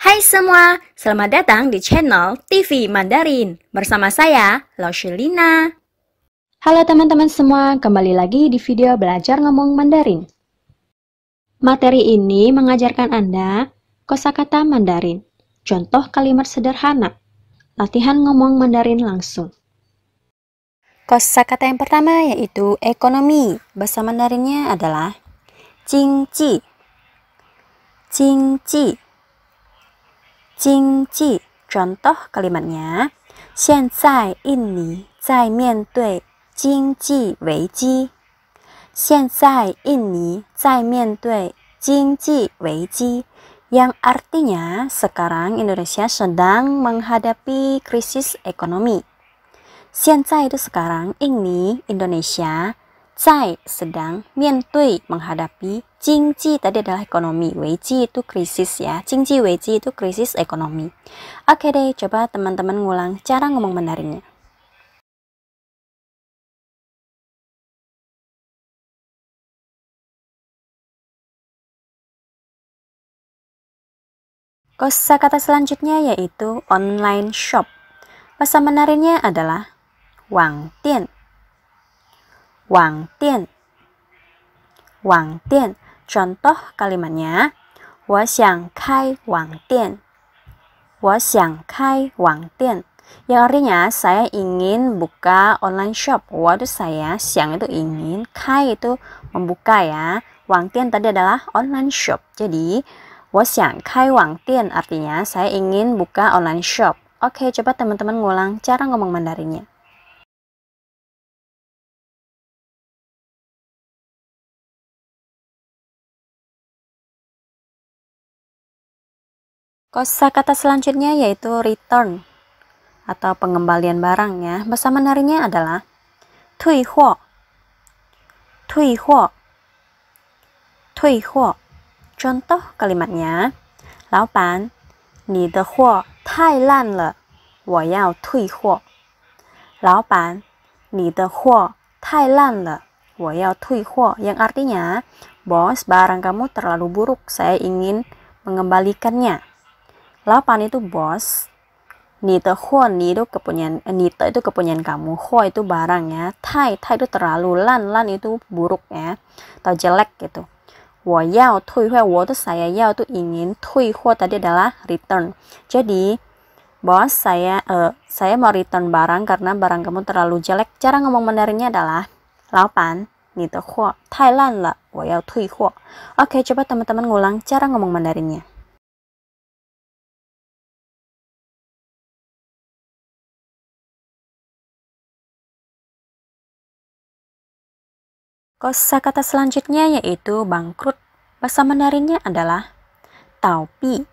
Hai semua, selamat datang di channel TV Mandarin bersama saya, Loshelina. Halo teman-teman semua, kembali lagi di video belajar ngomong Mandarin. Materi ini mengajarkan Anda kosakata Mandarin, contoh kalimat sederhana, latihan ngomong Mandarin langsung. Kosakata yang pertama yaitu ekonomi. Bahasa Mandarinnya adalah cingci, cingci jingji. Contoh kalimatnya, Yang artinya sekarang Indonesia sedang menghadapi krisis ekonomi. itu sekarang ini Indonesia 在 sedang, menghadapi, jingji tadi adalah ekonomi, weiji itu krisis ya, weiji itu krisis ekonomi. Oke deh, coba teman-teman ngulang cara ngomong Mandarinnya. Kosa kata selanjutnya yaitu online shop. Bahasa Mandarinnya adalah wang tian. Wang Dian. Wang Dian. Contoh kalimatnya, 我想开网店.我想开网店. Yang artinya saya ingin buka online shop. Waduh saya siang itu ingin, kai itu membuka ya. Wang Tian tadi adalah online shop. Jadi, 我想开网店 artinya saya ingin buka online shop. Oke, coba teman-teman ngulang cara ngomong Mandarinnya. Kosa kata selanjutnya yaitu return atau pengembalian barang ya. Bahasa Mandarinnya adalah tui huo. Tui huo. Tui huo. Contoh kalimatnya, Lao pan, ni de huo tai lan le, wo yao tui huo. Lao pan, ni de huo tai lan le, wo yao tui huo. Yang artinya, bos, barang kamu terlalu buruk, saya ingin mengembalikannya. 8 itu bos Nita huan ni itu kepunyaan eh, Nita itu kepunyaan kamu Huo itu barang ya Tai Tai itu terlalu Lan Lan itu buruk ya Atau jelek gitu Wo wo yao 我要退回我的 saya yao itu ingin 退货 tadi adalah return. Jadi bos saya uh, saya mau return barang karena barang kamu terlalu jelek. Cara ngomong Mandarinnya adalah 老板你的货太烂了，我要退货. Oke, coba teman-teman ngulang cara ngomong Mandarinnya. Kosa kata selanjutnya yaitu bangkrut. Bahasa Mandarinnya adalah taupi.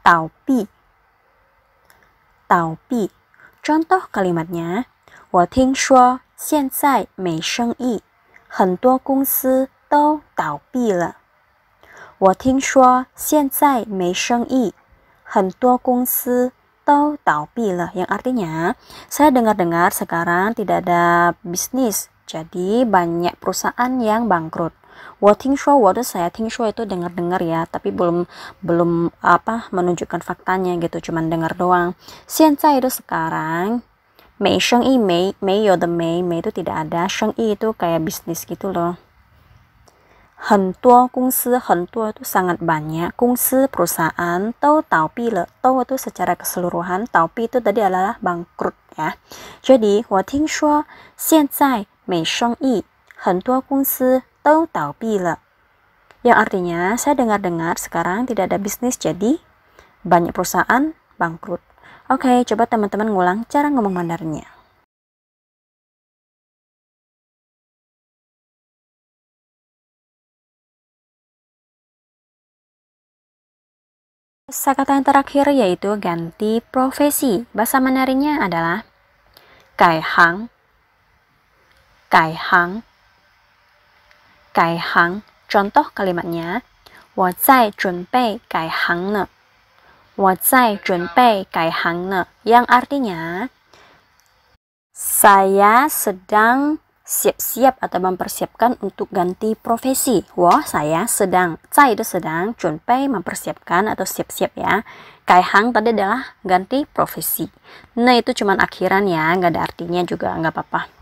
Taupi. Taupi. Contoh kalimatnya, 我听说现在没生意，很多公司都倒闭了。我听说现在没生意，很多公司都倒闭了。Yang artinya, saya dengar-dengar sekarang tidak ada bisnis, jadi banyak perusahaan yang bangkrut. waduh saya show itu dengar-dengar ya, tapi belum belum apa menunjukkan faktanya gitu, cuman dengar doang. 现在 itu sekarang, mei sheng yi mei mei yo the mei mei itu tidak ada, sheng yi itu kayak bisnis gitu loh. Hentuo kungsi hentuo itu sangat banyak, kungsi perusahaan, tau tau pi le, tau itu secara keseluruhan, tau pi itu tadi adalah bangkrut ya. Jadi, 我听说现在没生意，很多公司都倒闭了。Yang artinya saya dengar-dengar sekarang tidak ada bisnis jadi banyak perusahaan bangkrut. Oke, okay, coba teman-teman ngulang cara ngomong Mandarinnya. Kata yang terakhir yaitu ganti profesi. Bahasa Mandarinnya adalah Kai Hang 改行改行 contoh kalimatnya yang artinya saya sedang siap-siap atau mempersiapkan untuk ganti profesi. Wah, saya sedang, saya itu sedang, cunpei mempersiapkan atau siap-siap ya. Kaihang tadi adalah ganti profesi. Nah, itu cuma akhiran ya, nggak ada artinya juga, nggak apa-apa.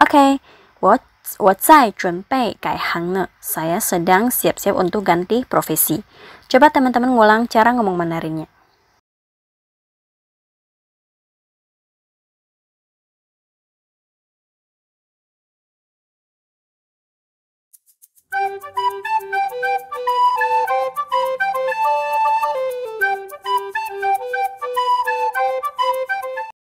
Okay, 我我在准备改行呢，saya Saya sedang siap-siap untuk ganti profesi. Coba teman-teman ngulang cara ngomong Mandarinnya。Thank you.